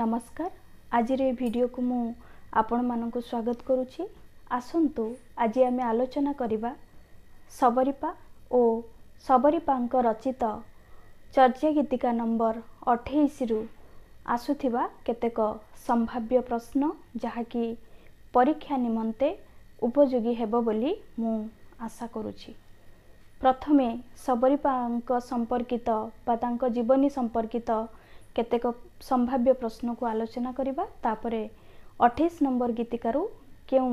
ନମସ୍କାର ଆଜିର ଏ ଭିଡ଼ିଓକୁ ମୁଁ ଆପଣମାନଙ୍କୁ ସ୍ୱାଗତ କରୁଛି ଆସନ୍ତୁ ଆଜି ଆମେ ଆଲୋଚନା କରିବା ସବରିପା ଓ ସବରିପାଙ୍କ ରଚିତ ଚର୍ଯ୍ୟା ଗୀତିକା ନମ୍ବର ଅଠେଇଶରୁ ଆସୁଥିବା କେତେକ ସମ୍ଭାବ୍ୟ ପ୍ରଶ୍ନ ଯାହାକି ପରୀକ୍ଷା ନିମନ୍ତେ ଉପଯୋଗୀ ହେବ ବୋଲି ମୁଁ ଆଶା କରୁଛି ପ୍ରଥମେ ସବରିପାଙ୍କ ସମ୍ପର୍କିତ ବା ତାଙ୍କ ଜୀବନୀ ସମ୍ପର୍କିତ କେତେକ ସମ୍ଭାବ୍ୟ ପ୍ରଶ୍ନକୁ ଆଲୋଚନା କରିବା ତାପରେ ଅଠେଇଶ ନମ୍ବର ଗୀତିକାରୁ କେଉଁ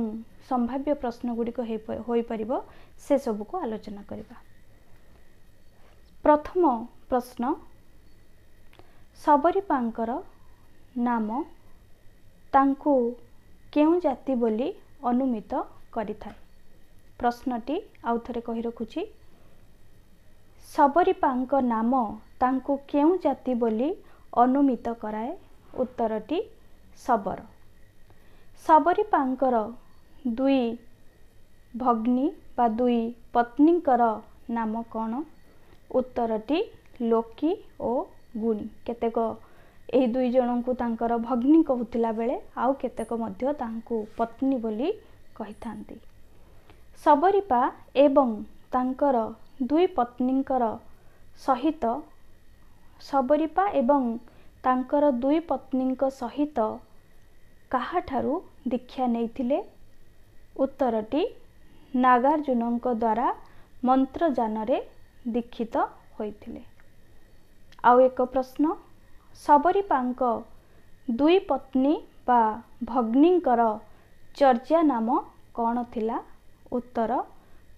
ସମ୍ଭାବ୍ୟ ପ୍ରଶ୍ନଗୁଡ଼ିକ ହୋଇପାରିବ ସେସବୁକୁ ଆଲୋଚନା କରିବା ପ୍ରଥମ ପ୍ରଶ୍ନ ଶବରୀପାଙ୍କର ନାମ ତାଙ୍କୁ କେଉଁ ଜାତି ବୋଲି ଅନୁମିତ କରିଥାଏ ପ୍ରଶ୍ନଟି ଆଉ ଥରେ କହି ରଖୁଛି ଶବରୀପାଙ୍କ ନାମ ତାଙ୍କୁ କେଉଁ ଜାତି ବୋଲି ଅନୁମିତ କରାଏ ଉତ୍ତରଟି ଶବର ଶବରୀପାଙ୍କର ଦୁଇ ଭଗ୍ନୀ ବା ଦୁଇ ପତ୍ନୀଙ୍କର ନାମ କ'ଣ ଉତ୍ତରଟି ଲୋକି ଓ ଗୁଣୀ କେତେକ ଏହି ଦୁଇ ଜଣଙ୍କୁ ତାଙ୍କର ଭଗ୍ନୀ କହୁଥିଲା ବେଳେ ଆଉ କେତେକ ମଧ୍ୟ ତାଙ୍କୁ ପତ୍ନୀ ବୋଲି କହିଥାନ୍ତି ଶବରୀପା ଏବଂ ତାଙ୍କର ଦୁଇ ପତ୍ନୀଙ୍କର ସହିତ ସବରିପା ଏବଂ ତାଙ୍କର ଦୁଇ ପତ୍ନୀଙ୍କ ସହିତ କାହାଠାରୁ ଦୀକ୍ଷା ନେଇଥିଲେ ଉତ୍ତରଟି ନାଗାର୍ଜୁନଙ୍କ ଦ୍ୱାରା ମନ୍ତ୍ରଯାନରେ ଦୀକ୍ଷିତ ହୋଇଥିଲେ ଆଉ ଏକ ପ୍ରଶ୍ନ ସବରିପାଙ୍କ ଦୁଇ ପତ୍ନୀ ବା ଭଗ୍ନୀଙ୍କର ଚର୍ଯ୍ୟା ନାମ କ'ଣ ଥିଲା ଉତ୍ତର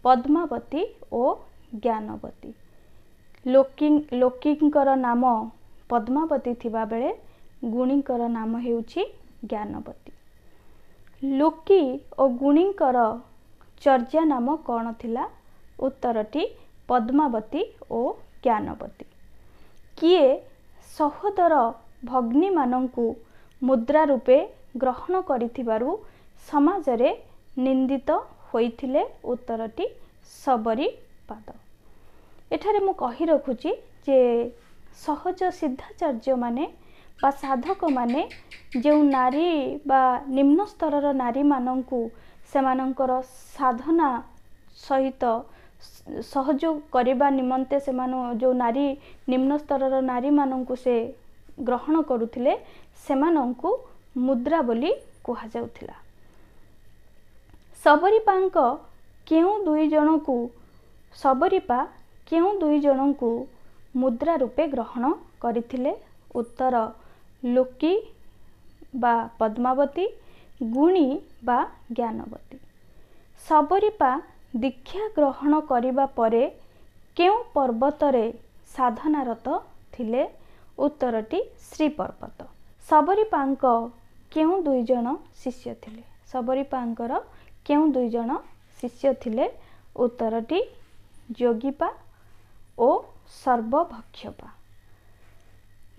ପଦ୍ମାବତୀ ଓ ଜ୍ଞାନବତୀ ଲୋକି ଲୋକିଙ୍କର ନାମ ପଦ୍ମାବତୀ ଥିବାବେଳେ ଗୁଣୀଙ୍କର ନାମ ହେଉଛି ଜ୍ଞାନବତୀ ଲୋକି ଓ ଗୁଣୀଙ୍କର ଚର୍ଯ୍ୟା ନାମ କ'ଣ ଥିଲା ଉତ୍ତରଟି ପଦ୍ମାବତୀ ଓ ଜ୍ଞାନବତୀ କିଏ ସହୋଦର ଭଗ୍ନୀମାନଙ୍କୁ ମୁଦ୍ରା ରୂପେ ଗ୍ରହଣ କରିଥିବାରୁ ସମାଜରେ ନିନ୍ଦିତ ହୋଇଥିଲେ ଉତ୍ତରଟି ଶବରୀପାଦ ଏଠାରେ ମୁଁ କହି ରଖୁଛି ଯେ ସହଜ ସିଦ୍ଧାଚାର୍ଯ୍ୟମାନେ ବା ସାଧକମାନେ ଯେଉଁ ନାରୀ ବା ନିମ୍ନ ସ୍ତରର ନାରୀମାନଙ୍କୁ ସେମାନଙ୍କର ସାଧନା ସହିତ ସହଯୋଗ କରିବା ନିମନ୍ତେ ସେମାନେ ଯେଉଁ ନାରୀ ସ୍ତରର ନାରୀମାନଙ୍କୁ ସେ ଗ୍ରହଣ କରୁଥିଲେ ସେମାନଙ୍କୁ ମୁଦ୍ରା ବୋଲି କୁହାଯାଉଥିଲା ସବରିପାଙ୍କ କେଉଁ ଦୁଇ ଜଣଙ୍କୁ ସବରିପା କେଉଁ ଦୁଇ ଜଣଙ୍କୁ ମୁଦ୍ରା ରୂପେ ଗ୍ରହଣ କରିଥିଲେ ଉତ୍ତର ଲୋକି ବା ପଦ୍ମାବତୀ ଗୁଣୀ ବା ଜ୍ଞାନବତୀ ସବରିପା ଦୀକ୍ଷା ଗ୍ରହଣ କରିବା ପରେ କେଉଁ ପର୍ବତରେ ସାଧନାରତ ଥିଲେ ଉତ୍ତରଟି ଶ୍ରୀ ପର୍ବତ ସବରିପାଙ୍କ କେଉଁ ଦୁଇ ଜଣ ଶିଷ୍ୟ ଥିଲେ ସବରିପାଙ୍କର କେଉଁ ଦୁଇ ଜଣ ଶିଷ୍ୟ ଥିଲେ ଉତ୍ତରଟି ଯୋଗୀପା ଓ ସର୍ବଭକ୍ଷପା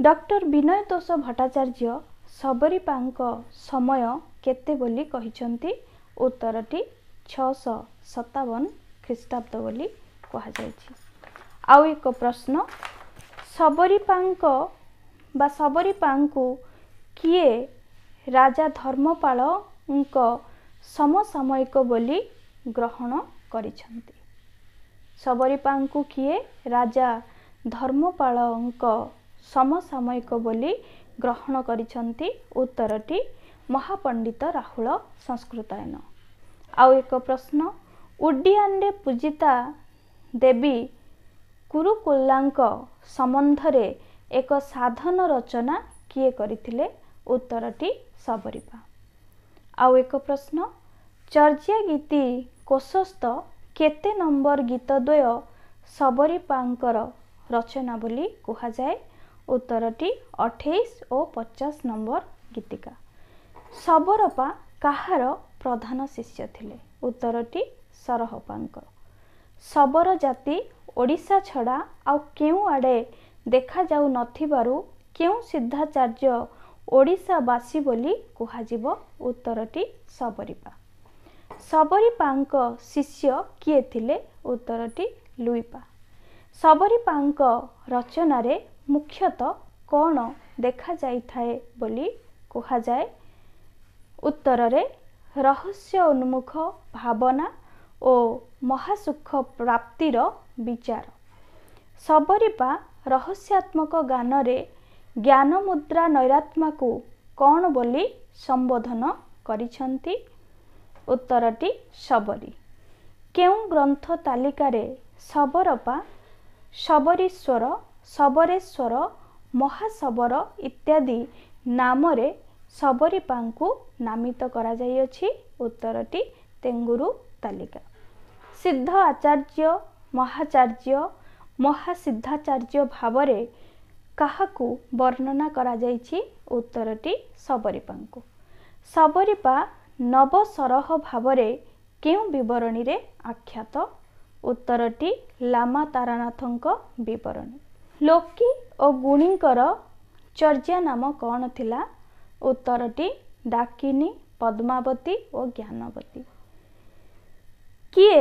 ଡକ୍ଟର ବିନୟ ତୋଷ ଭଟ୍ଟାଚାର୍ଯ୍ୟ ଶବରୀପାଙ୍କ ସମୟ କେତେ ବୋଲି କହିଛନ୍ତି ଉତ୍ତରଟି ଛଅଶହ ସତାବନ ଖ୍ରୀଷ୍ଟାବ୍ଦ ବୋଲି କୁହାଯାଇଛି ଆଉ ଏକ ପ୍ରଶ୍ନ ଶବରୀପାଙ୍କ ବା ଶବରୀପାଙ୍କୁ କିଏ ରାଜା ଧର୍ମପାଳଙ୍କ ସମସାମୟିକ ବୋଲି ଗ୍ରହଣ କରିଛନ୍ତି ଶବରୀପାଙ୍କୁ କିଏ ରାଜା ଧର୍ମପାଳଙ୍କ ସମସାମୟିକ ବୋଲି ଗ୍ରହଣ କରିଛନ୍ତି ଉତ୍ତରଟି ମହାପଣ୍ଡିତ ରାହୁଳ ସଂସ୍କୃତାୟନ ଆଉ ଏକ ପ୍ରଶ୍ନ ଉଡ଼ିଆନରେ ପୂଜିତା ଦେବୀ କୁରୁକୁଲ୍ଲାଙ୍କ ସମ୍ବନ୍ଧରେ ଏକ ସାଧନ ରଚନା କିଏ କରିଥିଲେ ଉତ୍ତରଟି ସବରିପା ଆଉ ଏକ ପ୍ରଶ୍ନ ଚର୍ଯ୍ୟା ଗୀତି କୋଶସ୍ଥ କେତେ ନମ୍ବର ଗୀତ ଦ୍ୱୟ ସବରିପାଙ୍କର ରଚନା ବୋଲି କୁହାଯାଏ ଉତ୍ତରଟି ଅଠେଇଶ ଓ ପଚାଶ ନମ୍ବର ଗୀତିକା ସବରପା କାହାର ପ୍ରଧାନ ଶିଷ୍ୟ ଥିଲେ ଉତ୍ତରଟି ସରହପାଙ୍କ ଶବର ଜାତି ଓଡ଼ିଶା ଛଡ଼ା ଆଉ କେଉଁ କେଉଁଆଡ଼େ ଦେଖାଯାଉନଥିବାରୁ କେଉଁ ସିଦ୍ଧାଚାର୍ଯ୍ୟ ଓଡ଼ିଶାବାସୀ ବୋଲି କୁହାଯିବ ଉତ୍ତରଟି ସବରିପା ସବରିପାଙ୍କ ଶିଷ୍ୟ କିଏ ଥିଲେ ଉତ୍ତରଟି ଲୁଇପା ସବରିପାଙ୍କ ରଚନାରେ ମୁଖ୍ୟତଃ କ'ଣ ଦେଖାଯାଇଥାଏ ବୋଲି କୁହାଯାଏ ଉତ୍ତରରେ ରହସ୍ୟ ଉନ୍ମୁଖ ଭାବନା ଓ ମହାସୁଖ ପ୍ରାପ୍ତିର ବିଚାର ସବରିପା ରହସ୍ୟାତ୍ମକ ଗାନରେ ଜ୍ଞାନମୁଦ୍ରା ନୈରାତ୍ମାକୁ କ'ଣ ବୋଲି ସମ୍ବୋଧନ କରିଛନ୍ତି ଉତ୍ତରଟି ଶବରୀ କେଉଁ ଗ୍ରନ୍ଥ ତାଲିକାରେ ଶବରପା ଶବରୀଶ୍ୱର ଶବରେଶ୍ୱର ମହାଶବର ଇତ୍ୟାଦି ନାମରେ ଶବରୀପାଙ୍କୁ ନାମିତ କରାଯାଇଅଛି ଉତ୍ତରଟି ତେଙ୍ଗୁରୁ ତାଲିକା ସିଦ୍ଧ ଆଚାର୍ଯ୍ୟ ମହାଚାର୍ଯ୍ୟ ମହାସିଦ୍ଧାଚାର୍ଯ୍ୟ ଭାବରେ କାହାକୁ ବର୍ଣ୍ଣନା କରାଯାଇଛି ଉତ୍ତରଟି ଶବରୀପାଙ୍କୁ ଶବରୀପା ନବସରହ ଭାବରେ କେଉଁ ବିବରଣୀରେ ଆଖ୍ୟାତ ଉତ୍ତରଟି ଲାମା ତାରାନାଥଙ୍କ ବିବରଣୀ ଲୋକି ଓ ଗୁଣୀଙ୍କର ଚର୍ଯ୍ୟା ନାମ କ'ଣ ଥିଲା ଉତ୍ତରଟି ଡାକିନୀ ପଦ୍ମାବତୀ ଓ ଜ୍ଞାନବତୀ କିଏ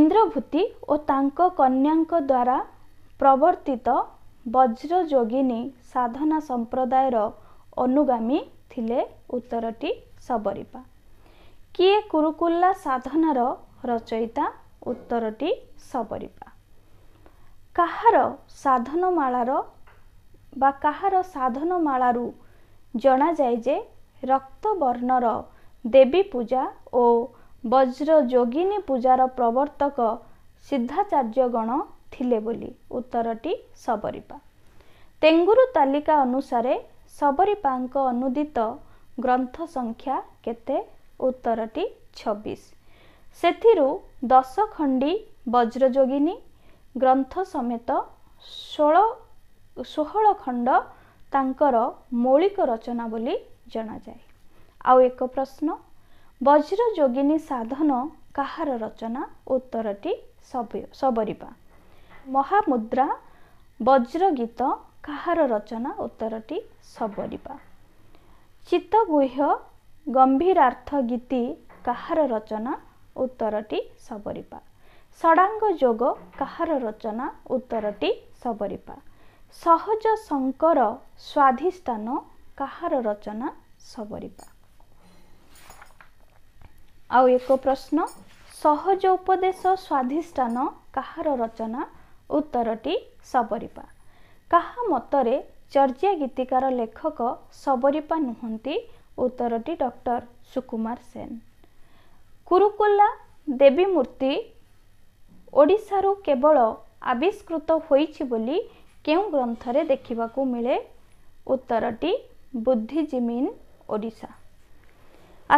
ଇନ୍ଦ୍ରଭୂତି ଓ ତାଙ୍କ କନ୍ୟାଙ୍କ ଦ୍ୱାରା ପ୍ରବର୍ତ୍ତିତ ବଜ୍ରଯୋଗିନୀ ସାଧନା ସମ୍ପ୍ରଦାୟର ଅନୁଗାମୀ ଥିଲେ ଉତ୍ତରଟି ସବରିପା କିଏ କୁରୁକୁଲ୍ଲା ସାଧନାର ରଚୟିତା ଉତ୍ତରଟି ସପରିବା କାହାର ସାଧନମାଳାର ବା କାହାର ସାଧନମାଳାରୁ ଜଣାଯାଏ ଯେ ରକ୍ତବର୍ଣ୍ଣର ଦେବୀ ପୂଜା ଓ ବଜ୍ର ଯୋଗିନୀ ପୂଜାର ପ୍ରବର୍ତ୍ତକ ସିଦ୍ଧାଚାର୍ଯ୍ୟଗଣ ଥିଲେ ବୋଲି ଉତ୍ତରଟି ସବରିପା ତେଙ୍ଗୁରୁ ତାଲିକା ଅନୁସାରେ ସବରିପାଙ୍କ ଅନୁଦିତ ଗ୍ରନ୍ଥ ସଂଖ୍ୟା କେତେ ଉତ୍ତରଟି ଛବିଶ ସେଥିରୁ ଦଶ ଖଣ୍ଡି ବଜ୍ରଯୋଗିନୀ ଗ୍ରନ୍ଥ ସମେତ ଷୋହଳ ଷୋହଳ ଖଣ୍ଡ ତାଙ୍କର ମୌଳିକ ରଚନା ବୋଲି ଜଣାଯାଏ ଆଉ ଏକ ପ୍ରଶ୍ନ ବଜ୍ରଯୋଗିନୀ ସାଧନ କାହାର ରଚନା ଉତ୍ତରଟି ସବରିପା ମହାମୁଦ୍ରା ବଜ୍ରଗୀତ କାହାର ରଚନା ଉତ୍ତରଟି ସବରିପା ଚିତ୍ତଗୁହ୍ୟ ଗମ୍ଭୀରାର୍ଥ ଗୀତି କାହାର ରଚନା ଉତ୍ତରଟି ସବରିପା ଷଡ଼ାଙ୍ଗ ଯୋଗ କାହାର ରଚନା ଉତ୍ତରଟି ସବରିପା ସହଜ ଶଙ୍କର ସ୍ୱାଧିଷ୍ଠାନ କାହାର ରଚନା ସବରିପା ଆଉ ଏକ ପ୍ରଶ୍ନ ସହଜ ଉପଦେଶ ସ୍ୱାଧିଷ୍ଠାନ କାହାର ରଚନା ଉତ୍ତରଟି ସବରିପା କାହା ମତରେ ଚର୍ଯ୍ୟା ଗୀତିକାର ଲେଖକ ସବରିପା ନୁହନ୍ତି ଉତ୍ତରଟି ଡକ୍ଟର ସୁକୁମାର ସେନ କୁରୁକୁଲ୍ଲା ଦେବୀ ମୂର୍ତ୍ତି ଓଡ଼ିଶାରୁ କେବଳ ଆବିଷ୍କୃତ ହୋଇଛି ବୋଲି କେଉଁ ଗ୍ରନ୍ଥରେ ଦେଖିବାକୁ ମିଳେ ଉତ୍ତରଟି ବୁଦ୍ଧିଜୀବୀ ଓଡ଼ିଶା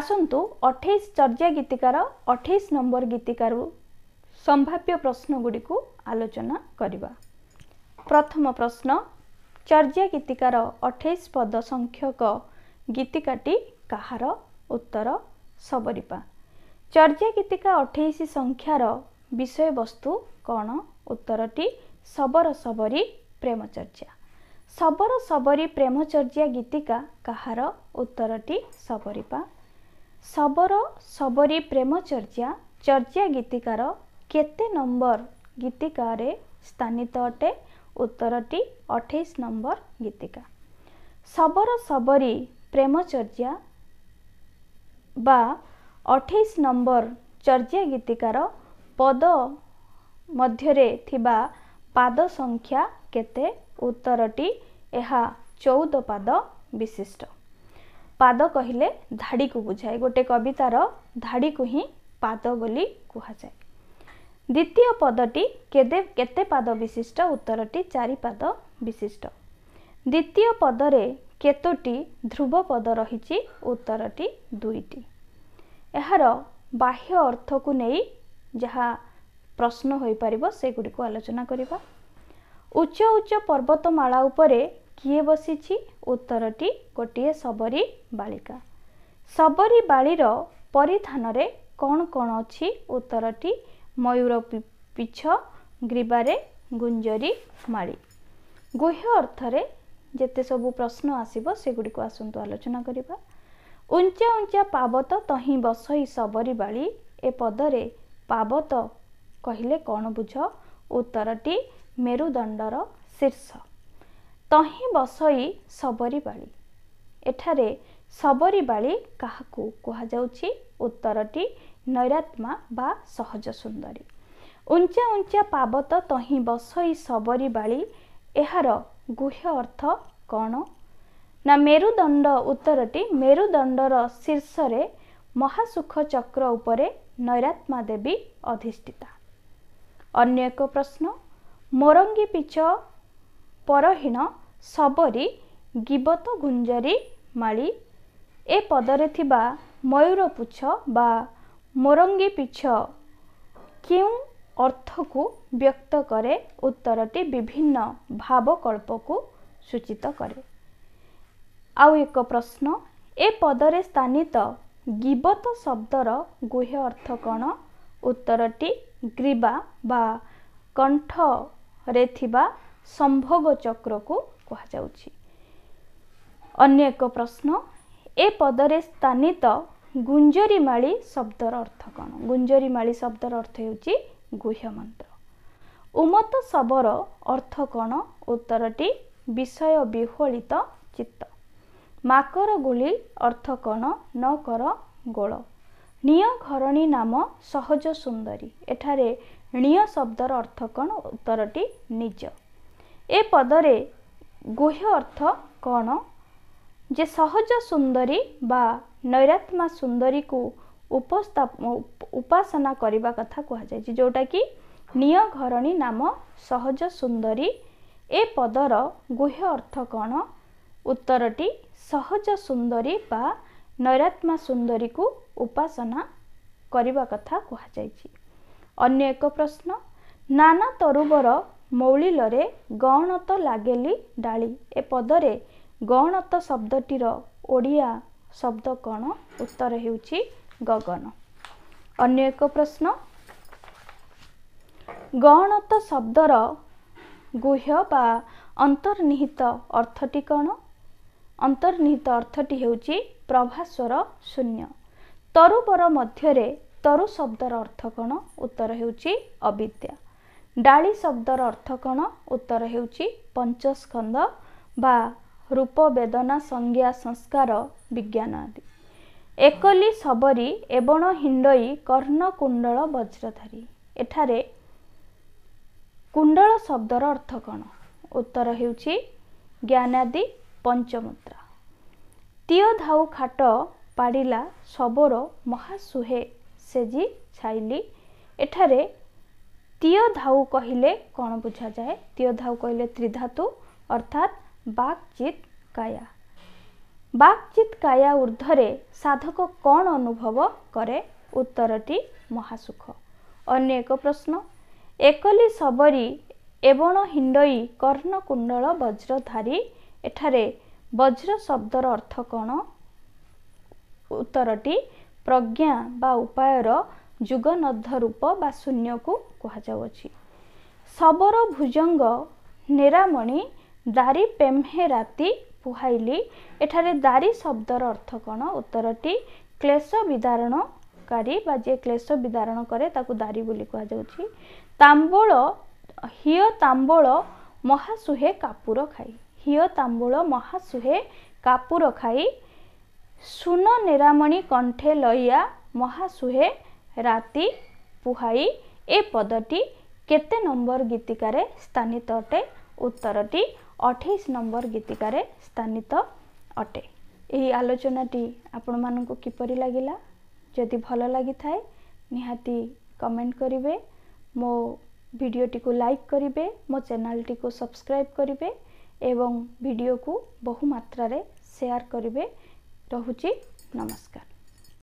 ଆସନ୍ତୁ ଅଠେଇଶ ଚର୍ଯ୍ୟା ଗୀତିକାର ଅଠେଇଶ ନମ୍ବର ଗୀତିକାରୁ ସମ୍ଭାବ୍ୟ ପ୍ରଶ୍ନଗୁଡ଼ିକୁ ଆଲୋଚନା କରିବା ପ୍ରଥମ ପ୍ରଶ୍ନ ଚର୍ଯ୍ୟା ଗୀତିକାର ଅଠେଇଶ ପଦ ସଂଖ୍ୟକ ଗୀତିକାଟି କାହାର ଉତ୍ତର ସବରିପା ଚର୍ଯ୍ୟା ଗୀତିକା ଅଠେଇଶ ସଂଖ୍ୟାର ବିଷୟବସ୍ତୁ କ'ଣ ଉତ୍ତରଟି ଶବର ଶବରୀ ପ୍ରେମଚର୍ଯ୍ୟା ଶବର ଶବରୀ ପ୍ରେମଚର୍ଯ୍ୟା ଗୀତିକା କାହାର ଉତ୍ତରଟି ସବରିପା ଶବର ସବରି ପ୍ରେମଚର୍ଯ୍ୟା ଚର୍ଯ୍ୟା ଗୀତିକାର କେତେ ନମ୍ବର ଗୀତିକାରେ ସ୍ଥାନିତ ଅଟେ ଉତ୍ତରଟି ଅଠେଇଶ ନମ୍ବର ଗୀତିକା ଶବର ଶବରୀ ପ୍ରେମଚର୍ଯ୍ୟା ବା ଅଠେଇଶ ନମ୍ବର ଚର୍ଯ୍ୟା ଗୀତିକାର ପଦ ମଧ୍ୟରେ ଥିବା ପାଦ ସଂଖ୍ୟା କେତେ ଉତ୍ତରଟି ଏହା ଚଉଦ ପାଦ ବିଶିଷ୍ଟ ପାଦ କହିଲେ ଧାଡ଼ିକୁ ବୁଝାଏ ଗୋଟେ କବିତାର ଧାଡ଼ିକୁ ହିଁ ପାଦ ବୋଲି କୁହାଯାଏ ଦ୍ୱିତୀୟ ପଦଟି କେତେ କେତେ ପାଦ ବିଶିଷ୍ଟ ଉତ୍ତରଟି ଚାରିପାଦ ବିଶିଷ୍ଟ ଦ୍ୱିତୀୟ ପଦରେ କେତୋଟି ଧ୍ରୁବ ପଦ ରହିଛି ଉତ୍ତରଟି ଦୁଇଟି ଏହାର ବାହ୍ୟ ଅର୍ଥକୁ ନେଇ ଯାହା ପ୍ରଶ୍ନ ହୋଇପାରିବ ସେଗୁଡ଼ିକୁ ଆଲୋଚନା କରିବା ଉଚ୍ଚ ଉଚ୍ଚ ପର୍ବତମାଳା ଉପରେ କିଏ ବସିଛି ଉତ୍ତରଟି ଗୋଟିଏ ଶବରୀ ବାଳିକା ଶବରୀ ବାଳିର ପରିଧାନରେ କ'ଣ କ'ଣ ଅଛି ଉତ୍ତରଟି ମୟୂର ପିଛ ଗ୍ରୀବାରେ ଗୁଞ୍ଜରୀ ମାଳି ଗୁହ୍ୟ ଅର୍ଥରେ ଯେତେ ସବୁ ପ୍ରଶ୍ନ ଆସିବ ସେଗୁଡ଼ିକୁ ଆସନ୍ତୁ ଆଲୋଚନା କରିବା ଉଞ୍ଚା ଉଞ୍ଚା ପାବତ ତହିଁ ବସଇ ସବରିବାଳି ଏ ପଦରେ ପାବତ କହିଲେ କ'ଣ ବୁଝ ଉତ୍ତରଟି ମେରୁଦଣ୍ଡର ଶୀର୍ଷ ତହିଁ ବସଇ ସବରିବାଳି ଏଠାରେ ସବରିବାଳି କାହାକୁ କୁହାଯାଉଛି ଉତ୍ତରଟି ନୈରାତ୍ମା ବା ସହଜ ସୁନ୍ଦରୀ ଉଞ୍ଚା ଉଞ୍ଚା ପାବତ ତହିଁ ବସଇ ସବରିବାଳି ଏହାର ଗୁହ୍ୟ ଅର୍ଥ କ'ଣ ନା ମେରୁଦଣ୍ଡ ଉତ୍ତରଟି ମେରୁଦଣ୍ଡର ଶୀର୍ଷରେ ମହାସୁଖ ଚକ୍ର ଉପରେ ନୈରାତ୍ମା ଦେବୀ ଅଧିଷ୍ଠିତା ଅନ୍ୟ ଏକ ପ୍ରଶ୍ନ ମୋରଙ୍ଗୀ ପିଚ ପରହୀଣ ଶବରୀ ଗିବତ ଗୁଞ୍ଜରୀ ମାଳି ଏ ପଦରେ ଥିବା ମୟୂରପୁଚ୍ଛ ବା ମୋରଙ୍ଗୀ ପିଛ କେଉଁ ଅର୍ଥକୁ ବ୍ୟକ୍ତ କରେ ଉତ୍ତରଟି ବିଭିନ୍ନ ଭାବକଳ୍ପକୁ ସୂଚିତ କରେ ଆଉ ଏକ ପ୍ରଶ୍ନ ଏ ପଦରେ ସ୍ଥାନିତ ଗିବତ ଶବ୍ଦର ଗୁହ୍ୟ ଅର୍ଥ କ'ଣ ଉତ୍ତରଟି ଗ୍ରୀବା ବା କଣ୍ଠରେ ଥିବା ସମ୍ଭୋଗ ଚକ୍ରକୁ କୁହାଯାଉଛି ଅନ୍ୟ ଏକ ପ୍ରଶ୍ନ ଏ ପଦରେ ସ୍ଥାନିତ ଗୁଞ୍ଜରିମାଳି ଶବ୍ଦର ଅର୍ଥ କ'ଣ ଗୁଞ୍ଜରିମାଳି ଶବ୍ଦର ଅର୍ଥ ହେଉଛି ମନ୍ତ୍ର ଉମତ ଶବର ଅର୍ଥ କ'ଣ ଉତ୍ତରଟି ବିଷୟ ବିହଳିତ ଚିତ୍ତ ମାକର ଗୁଳି ଅର୍ଥ କ'ଣ ନ କର ଗୋଳ ନିଅ ଘରଣୀ ନାମ ସହଜ ସୁନ୍ଦରୀ ଏଠାରେ ଣିୟ ଶବ୍ଦର ଅର୍ଥ କ'ଣ ଉତ୍ତରଟି ନିଜ ଏ ପଦରେ ଗୁହ୍ୟ ଅର୍ଥ କ'ଣ ଯେ ସହଜ ସୁନ୍ଦରୀ ବା ନୈରାତ୍ମା ସୁନ୍ଦରୀକୁ ଉପସ୍ଥା ଉପାସନା କରିବା କଥା କୁହାଯାଇଛି ଯେଉଁଟାକି ନିୟଘରଣୀ ନାମ ସହଜ ସୁନ୍ଦରୀ ଏ ପଦର ଗୁହ୍ୟ ଅର୍ଥ କ'ଣ ଉତ୍ତରଟି ସହଜ ସୁନ୍ଦରୀ ବା ନୈରାତ୍ମା ସୁନ୍ଦରୀକୁ ଉପାସନା କରିବା କଥା କୁହାଯାଇଛି ଅନ୍ୟ ଏକ ପ୍ରଶ୍ନ ନାନା ତରୁବର ମୌଳିଲରେ ଗଣତ ଲାଗେଲି ଡାଳି ଏ ପଦରେ ଗଣତ ଶବ୍ଦଟିର ଓଡ଼ିଆ ଶବ୍ଦ କ'ଣ ଉତ୍ତର ହେଉଛି ଗଗନ ଅନ୍ୟ ଏକ ପ୍ରଶ୍ନ ଗଣତ ଶବ୍ଦର ଗୁହ୍ୟ ବା ଅନ୍ତର୍ନିହିତ ଅର୍ଥଟି କ'ଣ ଅନ୍ତର୍ନିହିତ ଅର୍ଥଟି ହେଉଛି ପ୍ରଭାସ୍ୱର ଶୂନ୍ୟ ତରୁବର ମଧ୍ୟରେ ତରୁ ଶବ୍ଦର ଅର୍ଥ କ'ଣ ଉତ୍ତର ହେଉଛି ଅବିଦ୍ୟା ଡାଳି ଶବ୍ଦର ଅର୍ଥ କ'ଣ ଉତ୍ତର ହେଉଛି ପଞ୍ଚସ୍କନ୍ଧ ବା ରୂପ ବେଦନା ସଂଜ୍ଞା ସଂସ୍କାର ବିଜ୍ଞାନ ଆଦି ଏକଲି ଶବରୀ ଏବଣ ହିଣ୍ଡଇ କୁଣ୍ଡଳ ବଜ୍ରଧାରୀ ଏଠାରେ କୁଣ୍ଡଳ ଶବ୍ଦର ଅର୍ଥ କ'ଣ ଉତ୍ତର ହେଉଛି ଜ୍ଞାନାଦି ପଞ୍ଚମୁଦ୍ରା ତିଅ ଧାଉ ଖାଟ ପାଡ଼ିଲା ଶବର ମହାସୁହେ ସେଜି ଛାଇଲି ଏଠାରେ ତିଅ ଧାଉ କହିଲେ କ'ଣ ବୁଝାଯାଏ ତିଅ ଧାଉ କହିଲେ ତ୍ରିଧାତୁ ଅର୍ଥାତ୍ ବାକ୍ ଚିତ୍ କାୟା ବାକ୍ଜିତ୍ କାୟା ଉର୍ଦ୍ଧ୍ୱରେ ସାଧକ କ'ଣ ଅନୁଭବ କରେ ଉତ୍ତରଟି ମହାସୁଖ ଅନ୍ୟ ଏକ ପ୍ରଶ୍ନ ଏକଲି ଶବରୀ ଏବଣ ହିଣ୍ଡଇ କର୍ଣ୍ଣକୁଣ୍ଡଳ ବଜ୍ରଧାରୀ ଏଠାରେ ବଜ୍ର ଶବ୍ଦର ଅର୍ଥ କ'ଣ ଉତ୍ତରଟି ପ୍ରଜ୍ଞା ବା ଉପାୟର ଯୁଗନଧ ରୂପ ବା ଶୂନ୍ୟକୁ କୁହାଯାଉଅଛି ଶବର ଭୁଜଙ୍ଗ ନିରାମଣି ଦାରି ପେମ୍ହେ ରାତି ପୁହାଇଲି ଏଠାରେ ଦାରି ଶବ୍ଦର ଅର୍ଥ କ'ଣ ଉତ୍ତରଟି କ୍ଲେଶ ବିଦାରଣକାରୀ ବା ଯିଏ କ୍ଲେଶ ବିଦାରଣ କରେ ତାକୁ ଦାରି ବୋଲି କୁହାଯାଉଛି ତାମ୍ବୁଳ ହିଅ ତାମ୍ବୁଳ ମହାସୁହେ କାପୁର ଖାଇ ହିଅ ତାମ୍ବୁଳ ମହାସୁହେ କାପୁର ଖାଇ ସୁନ ନିରାମଣି କଣ୍ଠେ ଲଇଆ ମହାସୁହେ ରାତି ପୁହାଇ ଏ ପଦଟି କେତେ ନମ୍ବର ଗୀତିକାରେ ସ୍ଥାନିତ ଅଟେ ଉତ୍ତରଟି ଅଠେଇଶ ନମ୍ବର ଗୀତିକାରେ ସ୍ଥାନିତ ଅଟେ ଏହି ଆଲୋଚନାଟି ଆପଣମାନଙ୍କୁ କିପରି ଲାଗିଲା ଯଦି ଭଲ ଲାଗିଥାଏ ନିହାତି କମେଣ୍ଟ କରିବେ ମୋ ଭିଡ଼ିଓଟିକୁ ଲାଇକ୍ କରିବେ ମୋ ଚ୍ୟାନେଲ୍ଟିକୁ ସବସ୍କ୍ରାଇବ୍ କରିବେ ଏବଂ ଭିଡ଼ିଓକୁ ବହୁ ମାତ୍ରାରେ ସେୟାର୍ କରିବେ ରହୁଛି ନମସ୍କାର